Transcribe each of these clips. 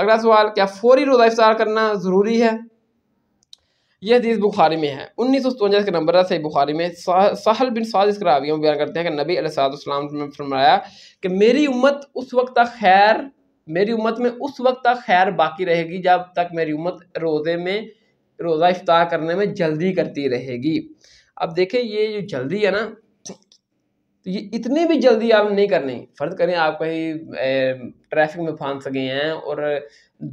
अगला सवाल क्या फौरी रोज़ा इफ्तार करना ज़रूरी है यह हदीस बुखारी में है उन्नीस सौ सतवंजा के नंबर सही बुखारी में सहल बिन साज इसका रावियों बयान करते हैं कि नबी अलैहिस्सलाम ने फरमाया कि मेरी उम्मत उस वक्त तक खैर मेरी उम्मत में उस वक्त तक खैर बाकी रहेगी जब तक मेरी उम्मत रोज़े में रोज़ा इफ्तार करने में जल्दी करती रहेगी अब देखें ये जो जल्दी है ना तो ये इतने भी जल्दी आप नहीं करनी फ़र्ज़ करें आप कहीं ट्रैफिक में फंस गए हैं और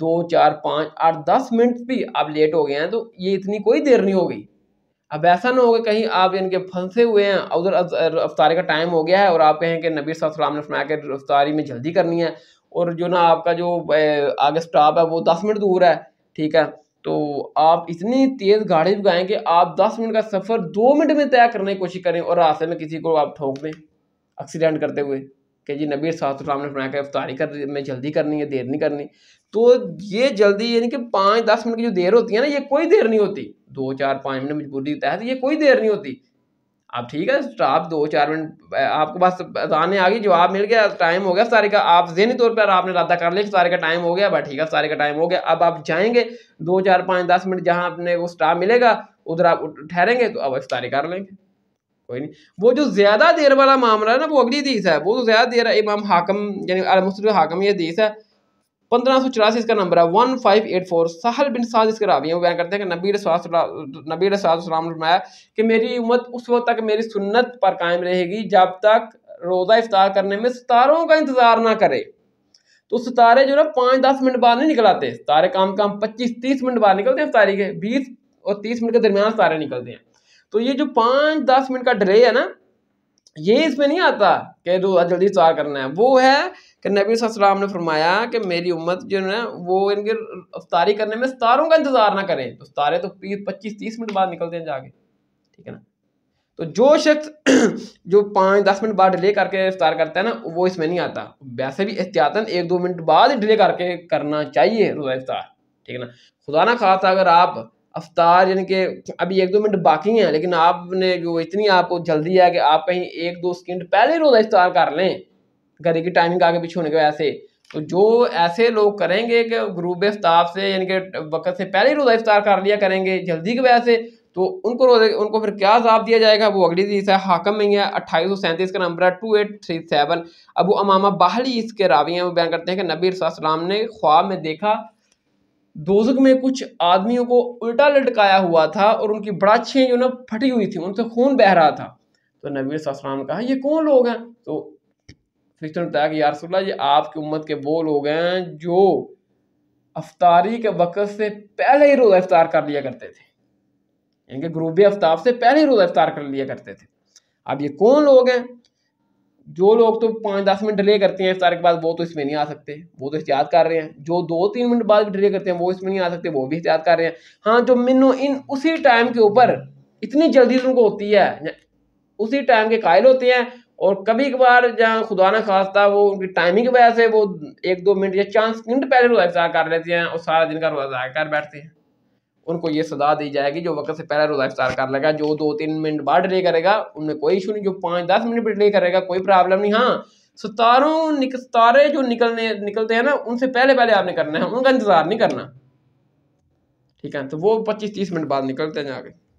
दो चार पाँच आठ दस मिनट भी आप लेट हो गए हैं तो ये इतनी कोई देर नहीं होगी अब ऐसा ना होगा कहीं आप इनके फंसे हुए हैं उधर अफ्तारी का टाइम हो गया है और आप कहें कि नबी सलाम ने फरमाया कि रफ्तारी में जल्दी करनी है और जो ना आपका जो आगे स्टाफ है वो दस मिनट दूर है ठीक है तो आप इतनी तेज़ गाड़ी भगाएं कि आप दस मिनट का सफ़र दो मिनट में तय करने की कोशिश करें और रास्ते में किसी को आप ठोक दें एक्सीडेंट करते हुए कि जी नबी साहब तो ने फरमाया कि अफ्तारी कर मैं जल्दी करनी है देर नहीं करनी तो ये जल्दी यानी कि पाँच दस मिनट की जो देर होती है ना ये कोई देर नहीं होती दो चार पाँच मिनट मजबूरी के तहत ये कोई देर नहीं होती आप ठीक है आप दो चार मिनट आपको बस आने आ गई जवाब मिल गया टाइम हो गया सारे का आप जहनी तौर पर आपने इरादा कर लिया सारे का टाइम हो गया भाई ठीक है सारे का टाइम हो गया अब आप जाएंगे दो चार पाँच दस मिनट जहाँ आपने वो स्टाफ मिलेगा उधर आप ठहरेंगे तो अब इफ्तारी कर लेंगे कोई नहीं वो जो ज़्यादा देर वाला मामला है ना वो अगली हदीस है वो तो ज़्यादा देर है इमाम हाकम यानी अलमसद हाकम ये हदीस है पंद्रह सौ चौरासी इसका नंबर है वन फाइव एट फोर साहल बिन साज इसके रावी है वो बयान करते हैं कि नबी नबी रसमाया कि मेरी उम्मत उस वक्त तक मेरी सुन्नत पर कायम रहेगी जब तक रोज़ा इफ्तार करने में सितारों का इंतज़ार ना करे तो सितारे जो ना पाँच दस मिनट बाद नहीं निकल आते सितारे काम काम पच्चीस तीस मिनट बाद निकलते हैं इफ्तारी के बीस और तीस मिनट के दरमियान सितारे निकलते हैं तो ये जो पाँच दस मिनट का डिले है ना ये इसमें नहीं आता कि जल्दी इफ्तार करना है वो है कि नबी सलाम ने फरमाया कि मेरी उम्मत जो है वो इनके अफ्तारी करने में सतारों का इंतज़ार ना करें तो सतारे तो पच्चीस तीस मिनट बाद निकलते हैं जाके ठीक है ना तो जो शख्स जो पाँच दस मिनट बाद डिले करके इफ्तार करता है ना वो इसमें नहीं आता वैसे भी एहतियातन एक दो मिनट बाद डिले करके करना चाहिए रोज़ा इफ्तार ठीक है ना खुदा ना खासा अगर आप अफ्तार यानी कि अभी एक दो मिनट बाकी हैं लेकिन आपने जो इतनी आपको जल्दी है कि आप कहीं एक दो सेकेंड पहले रोज़ा इफ्तार कर लें घर की टाइमिंग आगे पीछे होने के वजह से तो जो ऐसे लोग करेंगे कि ग्रूब अफ्ताब से यानी कि वक्त से पहले रोज़ा इफ्तार कर लिया करेंगे जल्दी की वजह से तो उनको रोज़े उनको फिर क्या जवाब दिया जाएगा वो अगली चीज है हाकम में ही है अट्ठाईस सौ सैंतीस का नंबर है टू एट थ्री सेवन अब वो अमामा बाहली इसके रावी हैं वो बयान करते हैं कि नबी सलाम ने ख्वाब में देखा दोजक में कुछ आदमियों को उल्टा लटकाया हुआ था और उनकी बड़ाछें जो ना फटी हुई थी उनसे खून बह रहा था तो नबी सलाम कहा ये कौन लोग हैं तो फिर बताया कि यारसोल्ला ये आपकी उम्मत के वो लोग हैं जो अफ्तारी के वक़्त से पहले ही रोज़ा इफ्तार कर लिया करते थे इनके ग्रूब आफ्ताब से पहले ही रोज़ा इफ्तार कर लिया करते थे अब ये कौन लोग हैं जो लोग तो पाँच दस मिनट डिले करते हैं इफ्तार के बाद वो तो इसमें नहीं आ सकते वो तो एहतियात कर रहे हैं जो दो तीन मिनट बाद डिले करते हैं वो इसमें नहीं आ सकते वो भी एहतियात कर रहे हैं हाँ जो मिनो इन उसी टाइम के ऊपर इतनी जल्दी उनको होती है उसी टाइम के कायल होते हैं और कभी कभार जहाँ खुदा न खास्ता वो उनकी टाइमिंग की वजह से वो एक दो मिनट या चांस मिनट पहले रोज़ा कर लेते हैं और सारा दिन का रोज़ा कर बैठते हैं उनको ये सजा दी जाएगी जो वक्त से पहले रोज़ा इफ्तार कर लेगा जो दो तीन मिनट बाद डिले करेगा उनमें कोई इशू नहीं जो पाँच दस मिनट डिले करेगा कोई प्रॉब्लम नहीं हाँ सतारों निक सतारे जो निकलने निकलते हैं ना उनसे पहले पहले आपने करना है उनका इंतज़ार नहीं करना ठीक है तो वो पच्चीस तीस मिनट बाद निकलते हैं जाके